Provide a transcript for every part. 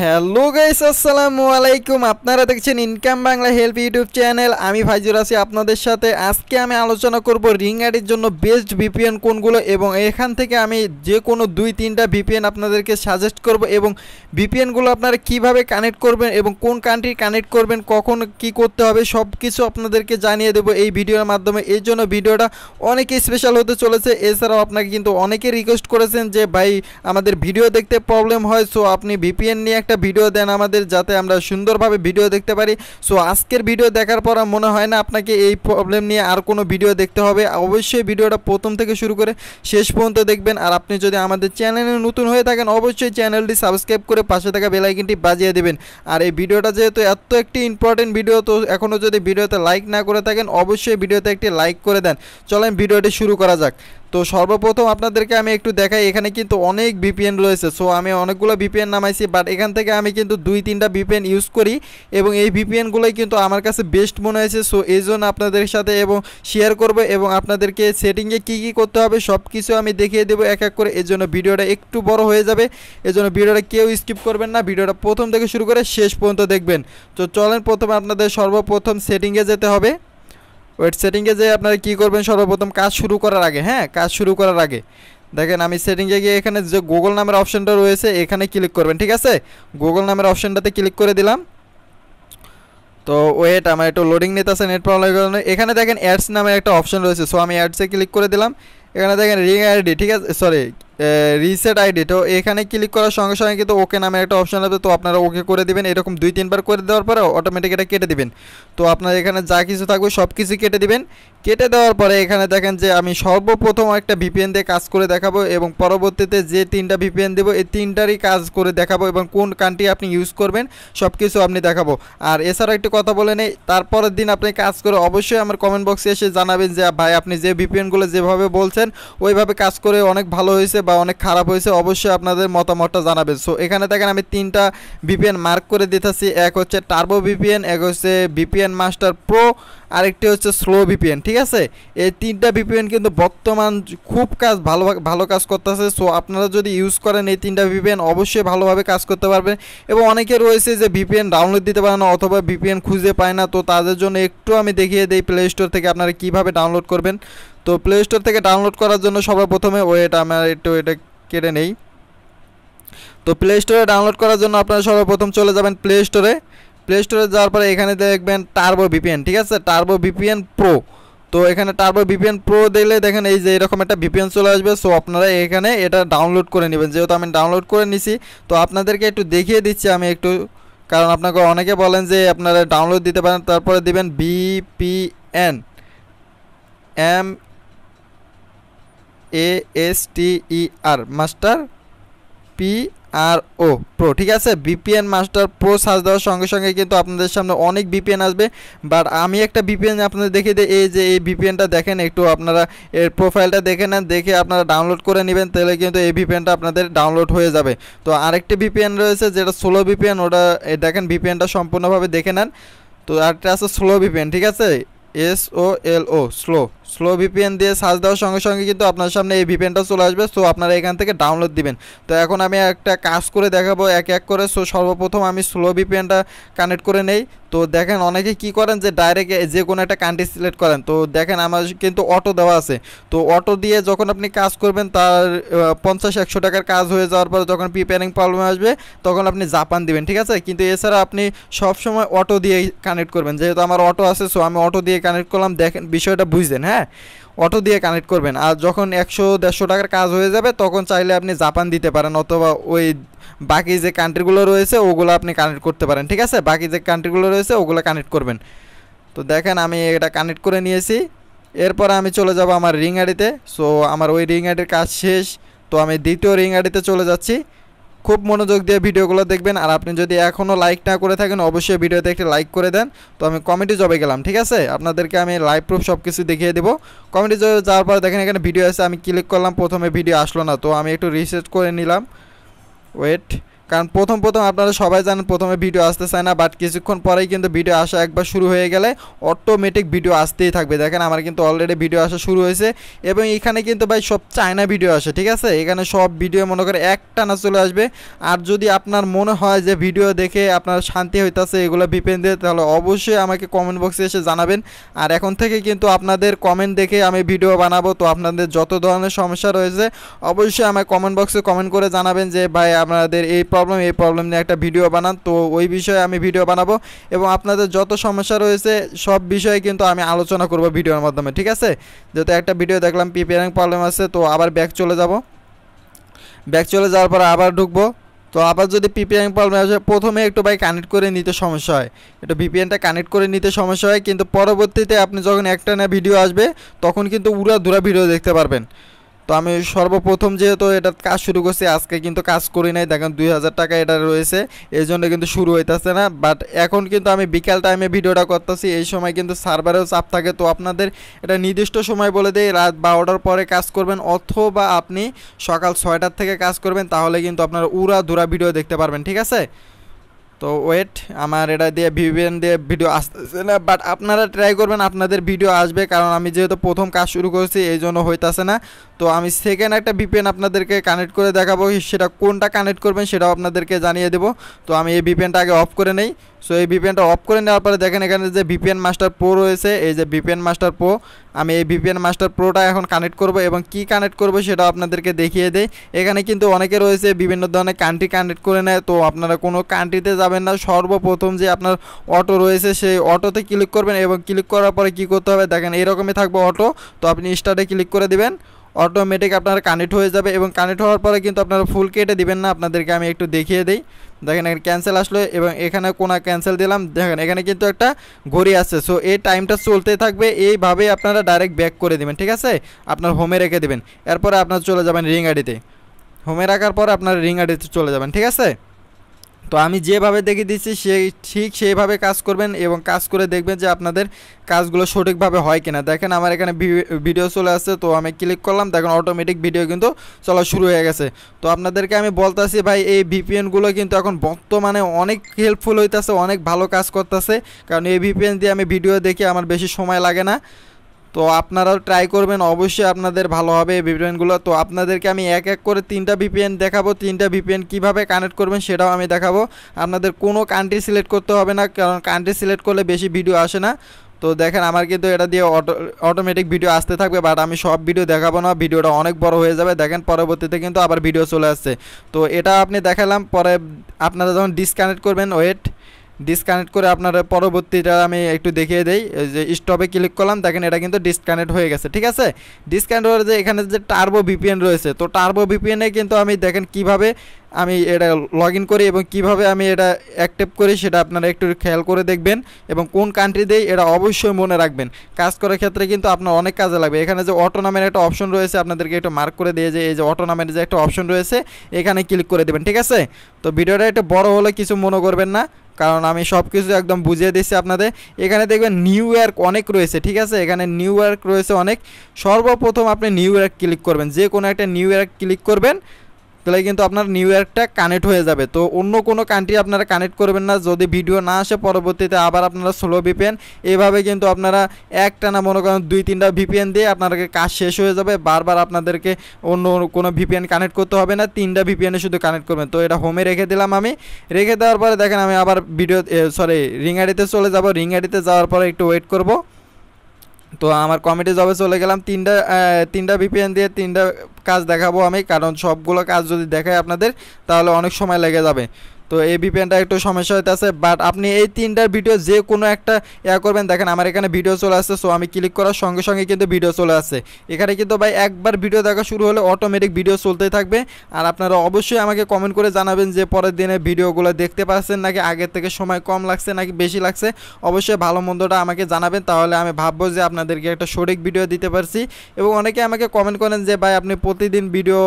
hello guys আসসালামু আলাইকুম আপনারা দেখছেন income Bangla help YouTube channel আমি ফাইজুর আছি আপনাদের সাথে আজকে আমি আলোচনা করব রিং আইডির জন্য বেস্ট ভিপিএন কোনগুলো এবং এখান থেকে আমি যে কোনো দুই তিনটা ভিপিএন আপনাদেরকে সাজেস্ট করব এবং ভিপিএনগুলো আপনারা কিভাবে কানেক্ট করবেন এবং কোন কান্ট্রি কানেক্ট করবেন কখন কি করতে হবে সব কিছু আপনাদেরকে জানিয়ে দেব এই ভিডিওর মাধ্যমে এই জন্য ভিডিওটা অনেক স্পেশাল হতে চলেছে এছাড়াও আপনাকে কিন্তু অনেকে রিকোয়েস্ট করেছেন যে ভাই আমাদের ভিডিও দেখতে প্রবলেম হয় সো আপনি ভিপিএন নিয়ে একটা ভিডিও দেন আমাদের যাতে আমরা সুন্দরভাবে ভিডিও দেখতে পারি সো আজকের ভিডিও দেখার পর মনে হয় না আপনাকে এই প্রবলেম নিয়ে আর কোনো ভিডিও দেখতে হবে অবশ্যই ভিডিওটা প্রথম থেকে শুরু করে শেষ পর্যন্ত দেখবেন আর আপনি যদি আমাদের চ্যানেলে নতুন হয়ে থাকেন অবশ্যই চ্যানেলটি সাবস্ক্রাইব করে পাশে থাকা বেলাইকিনটি বাজিয়ে দেবেন আর এই ভিডিওটা যেহেতু এত একটি ইম্পর্টেন্ট ভিডিও তো এখনও যদি ভিডিওতে লাইক না করে থাকেন অবশ্যই ভিডিওতে একটি লাইক করে দেন চলেন ভিডিওটি শুরু করা যাক তো সর্বপ্রথম আপনাদেরকে আমি একটু দেখাই এখানে কিন্তু অনেক ভিপিএন রয়েছে সো আমি অনেকগুলো ভিপিএন নামাইছি বাট এখান থেকে আমি কিন্তু দুই তিনটা ভিপিএন ইউজ করি এবং এই ভিপিএনগুলোই কিন্তু আমার কাছে বেস্ট মনে হয়েছে সো এই জন্য আপনাদের সাথে এবং শেয়ার করব এবং আপনাদেরকে সেটিংয়ে কি কি করতে হবে সব কিছু আমি দেখিয়ে দেবো এক এক করে এর জন্য ভিডিওটা একটু বড় হয়ে যাবে এজন্য ভিডিওটা কেউ স্কিপ করবেন না ভিডিওটা প্রথম থেকে শুরু করে শেষ পর্যন্ত দেখবেন তো চলেন প্রথমে আপনাদের সর্বপ্রথম সেটিংয়ে যেতে হবে ওয়েট সেটিংয়ে যেয়ে আপনারা কী করবেন সর্বপ্রথম কাজ শুরু করার আগে হ্যাঁ কাজ শুরু করার আগে দেখেন আমি সেটিংয়ে গিয়ে এখানে যে গুগল নামের অপশানটা রয়েছে এখানে ক্লিক করবেন ঠিক আছে গুগল নামের অপশানটাতে ক্লিক করে দিলাম তো ওয়েট আমার একটু লোডিং নিতেছে নেট প্রবলেম এখানে দেখেন অ্যাডস নামের একটা অপশন রয়েছে সো আমি অ্যাডসে ক্লিক করে দিলাম এখানে দেখেন রিং আইডি ঠিক আছে সরি রিসেট আইডি তো এখানে ক্লিক করার সঙ্গে সঙ্গে কিন্তু ওকে নামে একটা অপশন আসবে তো আপনারা ওকে করে দেবেন এরকম দুই তিনবার করে দেওয়ার পরে অটোমেটিক এটা কেটে দিবেন তো আপনার এখানে যা কিছু থাকবে সব কিছু কেটে দিবেন কেটে দেওয়ার পরে এখানে দেখেন যে আমি সর্বপ্রথম একটা ভিপিএন দিয়ে কাজ করে দেখাবো এবং পরবর্তীতে যে তিনটা ভিপিএন দেবো এই তিনটারই কাজ করে দেখাবো এবং কোন কান্ট্রি আপনি ইউজ করবেন সব কিছু আপনি দেখাবো আর এছাড়া একটি কথা বলে নেই তারপরের দিন আপনি কাজ করে অবশ্যই আমার কমেন্ট বক্সে এসে জানাবেন যে ভাই আপনি যে ভিপিএনগুলো যেভাবে বলছেন ওইভাবে কাজ করে অনেক ভালো হয়েছে বা অনেক খারাপ হয়েছে অবশ্যই আপনাদের মতামতটা জানাবেন সো এখানে দেখেন আমি তিনটা ভিপিএন মার্ক করে দিতেছি এক হচ্ছে টার্বো ভিপিএন এক হচ্ছে ভিপিএন মাস্টার প্রো আরেকটি হচ্ছে স্লো ভিপিএন ঠিক আছে এই তিনটা ভিপিএন কিন্তু বর্তমান খুব কাজ ভালো ভালো কাজ করতেছে সো আপনারা যদি ইউজ করেন এই তিনটা ভিপিএন অবশ্যই ভালোভাবে কাজ করতে পারবেন এবং অনেকে রয়েছে যে ভিপিএন ডাউনলোড দিতে পারে না অথবা ভিপিএন খুঁজে পায় না তো তাদের জন্য একটু আমি দেখিয়ে দিই প্লে স্টোর থেকে আপনারা কিভাবে ডাউনলোড করবেন তো প্লে স্টোর থেকে ডাউনলোড করার জন্য সবার প্রথমে ওয়েটা আমার একটু এটা কেটে নেই তো প্লে স্টোরে ডাউনলোড করার জন্য আপনারা সর্বপ্রথম চলে যাবেন প্লে স্টোরে প্লে স্টোরে যাওয়ার পরে এখানে দেখবেন টার্বো ভিপিএন ঠিক আছে টার্বো ভিপিএন প্রো তো এখানে টার্বো ভিপিএন প্রো দিলে দেখেন এই যে এরকম একটা ভিপিএন চলে আসবে সো আপনারা এখানে এটা ডাউনলোড করে নেবেন যেহেতু আমি ডাউনলোড করে নিছি তো আপনাদেরকে একটু দেখিয়ে দিচ্ছি আমি একটু কারণ আপনাকে অনেকে বলেন যে আপনারা ডাউনলোড দিতে পারেন তারপরে দিবেন VPN M A S T E R master P R O pro ঠিক আছে বিপিএন মাস্টার প্রো সার্চ দেওয়ার সঙ্গে সঙ্গে কিন্তু আপনাদের সামনে অনেক বিপিএন আসবে বাট আমি একটা বিপিএন আপনাদের দেখিয়ে দিই এই যে এই বিপিএনটা দেখেন একটু আপনারা এর প্রোফাইলটা দেখে নেন দেখে আপনারা ডাউনলোড করে নেবেন তাহলে কিন্তু এই ভিপিএনটা আপনাদের ডাউনলোড হয়ে যাবে তো আরেকটি ভিপিএন রয়েছে যেটা সোলো বিপিএন ওটা দেখেন ভিপিএনটা সম্পূর্ণভাবে দেখে নেন তো আরেকটা আছে স্লো বিপিএন ঠিক আছে S O L O slow slow VPN দিয়ে সার্চ দেওয়ার সঙ্গে সঙ্গে কিন্তু আপনার সামনে এই ভিপিএনটা চলে আসবে সো আপনারা এখান থেকে ডাউনলোড দিবেন তো এখন আমি একটা কাজ করে দেখাবো এক এক করে সো সর্বপ্রথম আমি স্লো ভিপিএনটা কানেক্ট করে নেই তো দেখেন অনেকে কি করেন যে ডাইরেক্ট যে কোনো একটা কান্ট্রি সিলেক্ট করেন তো দেখেন আমার কিন্তু অটো দেওয়া আছে তো অটো দিয়ে যখন আপনি কাজ করবেন তার পঞ্চাশ একশো টাকার কাজ হয়ে যাওয়ার পর যখন প্রিপেয়ারিং প্রবলেম আসবে তখন আপনি জাপান দিবেন ঠিক আছে কিন্তু এছাড়া আপনি সবসময় অটো দিয়ে কানেক্ট করবেন যেহেতু আমার অটো আছে সো আমি অটো দিয়ে কানেক্ট করলাম দেখেন বিষয়টা বুঝলেন হ্যাঁ হ্যাঁ অটো দিয়ে কানেক্ট করবেন আর যখন একশো দেড়শো টাকার কাজ হয়ে যাবে তখন চাইলে আপনি জাপান দিতে পারেন অথবা ওই বাকি যে কান্ট্রিগুলো রয়েছে ওগুলো আপনি কানেক্ট করতে পারেন ঠিক আছে বাকি যে কান্ট্রিগুলো রয়েছে ওগুলো কানেক্ট করবেন তো দেখেন আমি এটা কানেক্ট করে নিয়েছি এরপর আমি চলে যাব আমার রিং আড়িতে সো আমার ওই রিং আড়ির কাজ শেষ তো আমি দ্বিতীয় রিং আড়িতে চলে যাচ্ছি খুব মনোযোগ দিয়ে ভিডিওগুলো দেখবেন আর আপনি যদি এখনও লাইক না করে থাকেন অবশ্যই ভিডিওতে একটি লাইক করে দেন তো আমি কমেডি জবে গেলাম ঠিক আছে আপনাদেরকে আমি লাইভ প্রুফ সব কিছু দেখিয়ে দেবো কমেডি জবে যাওয়ার পর দেখেন এখানে ভিডিও আছে আমি ক্লিক করলাম প্রথমে ভিডিও আসলো না তো আমি একটু রিসেট করে নিলাম ওয়েট কারণ প্রথম প্রথম আপনারা সবাই জানেন প্রথমে ভিডিও আসতে চায় না বাট কিছুক্ষণ পরেই কিন্তু ভিডিও আসা একবার শুরু হয়ে গেলে অটোমেটিক ভিডিও আসতেই থাকবে দেখেন আমার কিন্তু অলরেডি ভিডিও আসা শুরু হয়েছে এবং এখানে কিন্তু ভাই সব চায়না ভিডিও আসে ঠিক আছে এখানে সব ভিডিও মনে করে একটা না চলে আসবে আর যদি আপনার মনে হয় যে ভিডিও দেখে আপনার শান্তি হইতেছে এগুলো ভিপেন দিয়ে তাহলে অবশ্যই আমাকে কমেন্ট বক্সে এসে জানাবেন আর এখন থেকে কিন্তু আপনাদের কমেন্ট দেখে আমি ভিডিও বানাবো তো আপনাদের যত ধরনের সমস্যা রয়েছে অবশ্যই আমার কমেন্ট বক্সে কমেন্ট করে জানাবেন যে ভাই আপনাদের এই প্রবলেম এই প্রবলেম নিয়ে একটা ভিডিও বানান তো ওই বিষয়ে আমি ভিডিও বানাবো এবং আপনাদের যত সমস্যা রয়েছে সব বিষয়ে কিন্তু আমি আলোচনা করব ভিডিওর মাধ্যমে ঠিক আছে যেহেতু একটা ভিডিও দেখলাম প্রিপেয়ারিং প্রবলেম আছে তো আবার ব্যাক চলে যাব ব্যাক চলে যাওয়ার পর আবার ঢুকবো তো আবার যদি পিপিএন প্রবলেম আসে প্রথমে একটু ভাই কানেক্ট করে নিতে সমস্যা হয় একটু ভিপিএনটা কানেক্ট করে নিতে সমস্যা হয় কিন্তু পরবর্তীতে আপনি যখন একটা না ভিডিও আসবে তখন কিন্তু উড়া দুরা ভিডিও দেখতে পারবেন তো আমি সর্বপ্রথম যেহেতু এটা কাজ শুরু করছি আজকে কিন্তু কাজ করি নাই দেখেন দুই হাজার টাকা এটা রয়েছে এই জন্য কিন্তু শুরু হইতেছে না বাট এখন কিন্তু আমি বিকাল টাইমে ভিডিওটা করতেছি এই সময় কিন্তু সার্ভারেও চাপ থাকে তো আপনাদের এটা নির্দিষ্ট সময় বলে দেয় রাত বারোটার পরে কাজ করবেন অথবা আপনি সকাল ছয়টার থেকে কাজ করবেন তাহলে কিন্তু আপনারা উড়া ধুরা ভিডিও দেখতে পারবেন ঠিক আছে তো ওয়েট আমার এটা দিয়ে ভিভিএন দিয়ে ভিডিও আসতেছে না বাট আপনারা ট্রাই করবেন আপনাদের ভিডিও আসবে কারণ আমি যেহেতু প্রথম কাজ শুরু করেছি এই জন্য হইতাছে না তো আমি সেকেন্ড একটা ভিপিএন আপনাদেরকে কানেক্ট করে দেখাবো সেটা কোনটা কানেক্ট করবেন সেটাও আপনাদেরকে জানিয়ে দেবো তো আমি এই ভিপিএনটা আগে অফ করে নেই সো এই ভিপিএনটা অফ করে নেওয়ার পরে দেখেন এখানে যে ভিপিএন মাস্টার প্রো রয়েছে এই যে ভিপিএন মাস্টার প্রো আমি এই ভিপিএন মাস্টার প্রোটা এখন কানেক্ট করব এবং কি কানেক্ট করব সেটা আপনাদেরকে দেখিয়ে দেই এখানে কিন্তু অনেকে রয়েছে বিভিন্ন ধরনের কান্ট্রি কানেক্ট করে নেয় তো আপনারা কোনো কান্ট্রিতে যাবেন না সর্বপ্রথম যে আপনার অটো রয়েছে সেই অটোতে ক্লিক করবেন এবং ক্লিক করার পরে কি করতে হবে দেখেন এরকমই থাকবে অটো তো আপনি স্টার্টে ক্লিক করে দিবেন অটোমেটিক আপনার কানেক্ট হয়ে যাবে এবং কানেক্ট হওয়ার পরে কিন্তু আপনারা ফুল কেটে দিবেন না আপনাদেরকে আমি একটু দেখিয়ে দিই দেখেন এখানে ক্যান্সেল আসলো এবং এখানে কোনা ক্যান্সেল দিলাম দেখেন এখানে কিন্তু একটা ঘড়ি আছে সো এই টাইমটা চলতে থাকবে এইভাবে আপনারা ডাইরেক্ট ব্যাক করে দেবেন ঠিক আছে আপনার হোমে রেখে দেবেন এরপরে আপনার চলে যাবেন রিং আইডিতে হোমে রাখার পর আপনার রিং আইডিতে চলে যাবেন ঠিক আছে তো আমি যেভাবে দেখিয়ে দিচ্ছি সেই ঠিক সেইভাবে কাজ করবেন এবং কাজ করে দেখবেন যে আপনাদের কাজগুলো সঠিকভাবে হয় কিনা দেখেন আমার এখানে ভিডিও চলে আসছে তো আমি ক্লিক করলাম দেখেন অটোমেটিক ভিডিও কিন্তু চলা শুরু হয়ে গেছে তো আপনাদেরকে আমি বলতেছি ভাই এই ভিপিএনগুলো কিন্তু এখন বর্তমানে অনেক হেল্পফুল হইতেছে অনেক ভালো কাজ করতেছে কারণ এই ভিপিএন দিয়ে আমি ভিডিও দেখি আমার বেশি সময় লাগে না তো আপনারাও ট্রাই করবেন অবশ্যই আপনাদের ভালো হবে এই ভিপিএনগুলো তো আপনাদেরকে আমি এক এক করে তিনটা ভিপিএন দেখাবো তিনটা ভিপিএন কিভাবে কানেক্ট করবেন সেটাও আমি দেখাবো আপনাদের কোনো কান্ট্রি সিলেক্ট করতে হবে না কারণ কান্ট্রি সিলেক্ট করলে বেশি ভিডিও আসে না তো দেখেন আমার কিন্তু এটা দিয়ে অটো অটোমেটিক ভিডিও আসতে থাকবে বাট আমি সব ভিডিও দেখাবো না ভিডিওটা অনেক বড় হয়ে যাবে দেখেন পরবর্তীতে কিন্তু আবার ভিডিও চলে আসছে তো এটা আপনি দেখালাম পরে আপনারা যখন ডিসকানেক্ট করবেন ওয়েট ডিসকানেক্ট করে আপনারা পরবর্তীটা আমি একটু দেখিয়ে দেই যে স্টপে ক্লিক করলাম দেখেন এটা কিন্তু ডিসকানেক্ট হয়ে গেছে ঠিক আছে ডিসকানেক্ট হয়ে যে এখানে যে টার্বো ভিপিএন রয়েছে তো টার্বো ভিপিএনে কিন্তু আমি দেখেন কিভাবে আমি এটা লগ করি এবং কিভাবে আমি এটা অ্যাক্টিভ করি সেটা আপনারা একটু খেয়াল করে দেখবেন এবং কোন কান্ট্রি দেই এটা অবশ্যই মনে রাখবেন কাজ করার ক্ষেত্রে কিন্তু আপনার অনেক কাজে লাগবে এখানে যে অটো নামের একটা অপশন রয়েছে আপনাদেরকে একটু মার্ক করে দিয়ে যে এই যে অটো নামের যে একটা অপশন রয়েছে এখানে ক্লিক করে দেবেন ঠিক আছে তো ভিডিওটা একটু বড় হলে কিছু মনে করবেন না কারণ আমি সব কিছু একদম বুঝিয়ে দিচ্ছি আপনাদের এখানে দেখবেন নিউ ইয়র্ক অনেক রয়েছে ঠিক আছে এখানে নিউ ইয়র্ক রয়েছে অনেক সর্বপ্রথম আপনি নিউ ইয়র্ক ক্লিক করবেন যে কোনো একটা নিউ ইয়র্ক ক্লিক করবেন তাহলে কিন্তু আপনার নিউ ইয়র্কটা কানেক্ট হয়ে যাবে তো অন্য কোনো কান্ট্রি আপনারা কানেক্ট করবেন না যদি ভিডিও না আসে পরবর্তীতে আবার আপনারা স্লো ভিপিএন এভাবে কিন্তু আপনারা একটা না মনে করেন দুই তিনটা ভিপিএন দিয়ে আপনাদেরকে কাজ শেষ হয়ে যাবে বারবার আপনাদেরকে অন্য কোনো ভিপিএন কানেক্ট করতে হবে না তিনটা ভিপিএনে শুধু কানেক্ট করবেন তো এটা হোমে রেখে দিলাম আমি রেখে দেওয়ার পরে দেখেন আমি আবার ভিডিও সরি রিং আইডিতে চলে যাব রিং আইডিতে যাওয়ার পরে একটু ওয়েট করবো তো আমার কমিটি জবে চলে গেলাম তিনটা তিনটা ভিপিএন দিয়ে তিনটা কাজ দেখাবো আমি কারণ সবগুলো কাজ যদি দেখাই আপনাদের তাহলে অনেক সময় লেগে যাবে তো এই ভিপিএনটা একটু সমস্যা আছে বাট আপনি এই তিনটার ভিডিও যে কোনো একটা ইয়া করবেন দেখেন আমার এখানে ভিডিও চলে আসছে সো আমি ক্লিক করার সঙ্গে সঙ্গে কিন্তু ভিডিও চলে আসছে এখানে কিন্তু ভাই একবার ভিডিও দেখা শুরু হলে অটোমেটিক ভিডিও চলতেই থাকবে আর আপনারা অবশ্যই আমাকে কমেন্ট করে জানাবেন যে পরের দিনে ভিডিওগুলো দেখতে পাচ্ছেন নাকি আগের থেকে সময় কম লাগছে নাকি বেশি লাগছে অবশ্যই ভালো মন্দটা আমাকে জানাবেন তাহলে আমি ভাববো যে আপনাদেরকে একটা সঠিক ভিডিও দিতে পারছি এবং অনেকে আমাকে কমেন্ট করেন যে ভাই আপনি প্রতিদিন ভিডিও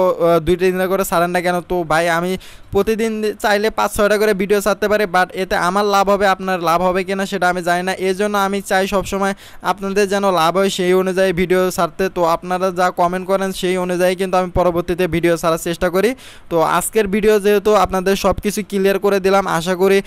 দুইটা দিন করে ছাড়েন না কেন তো ভাই আমি প্রতিদিন চাইলে পাঁচ ছয়টা করে ভিডিও ছাড়তে পারি বাট এতে আমার লাভ হবে আপনার লাভ হবে কিনা সেটা আমি জানি না এই জন্য আমি চাই সবসময় আপনাদের যেন লাভ হয় সেই অনুযায়ী ভিডিও ছাড়তে তো আপনারা যা কমেন্ট করেন সেই অনুযায়ী কিন্তু আমি পরবর্তীতে ভিডিও ছাড়ার চেষ্টা করি তো আজকের ভিডিও যেহেতু আপনাদের সব কিছু ক্লিয়ার করে দিলাম আশা করি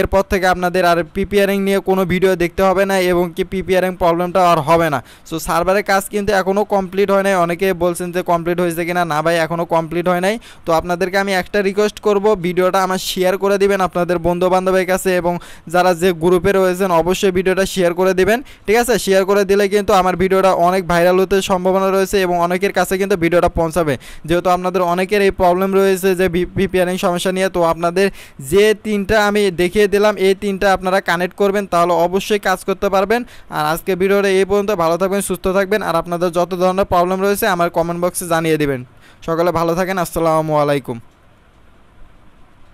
এরপর থেকে আপনাদের আর পিপিআরিং নিয়ে কোনো ভিডিও দেখতে হবে না এবং কি পিপিআরিং প্রবলেমটা আর হবে না সো সার্ভারের কাজ কিন্তু এখনও কমপ্লিট হয় নাই অনেকে বলছেন যে কমপ্লিট হয়েছে কিনা না ভাই এখনও কমপ্লিট হয় নাই তো আপনাদেরকে আমি একটা রিকোয়েস্ট করব ভিডিওটা আমার শেয়ার করে দিবেন আপনাদের বন্ধু বান্ধবের কাছে এবং যারা যে গ্রুপে রয়েছেন অবশ্যই ভিডিওটা শেয়ার করে দিবেন ঠিক আছে শেয়ার করে দিলে কিন্তু আমার ভিডিওটা অনেক ভাইরাল হতে সম্ভাবনা রয়েছে এবং অনেকের কাছে কিন্তু ভিডিওটা পৌঁছাবে যেহেতু আপনাদের অনেকের এই প্রবলেম রয়েছে যে ভিপিআরিং সমস্যা নিয়ে তো আপনাদের যে তিনটা আমি দেখিয়ে দিলাম এই তিনটা আপনারা কানেক্ট করবেন তাহলে অবশ্যই কাজ করতে পারবেন আর আজকে ভিডিওটা এই পর্যন্ত ভালো থাকবেন সুস্থ থাকবেন আর আপনাদের যত ধরনের প্রবলেম রয়েছে আমার কমেন্ট বক্সে জানিয়ে দেবেন সকলে ভালো থাকেন আসসালামু আলাইকুম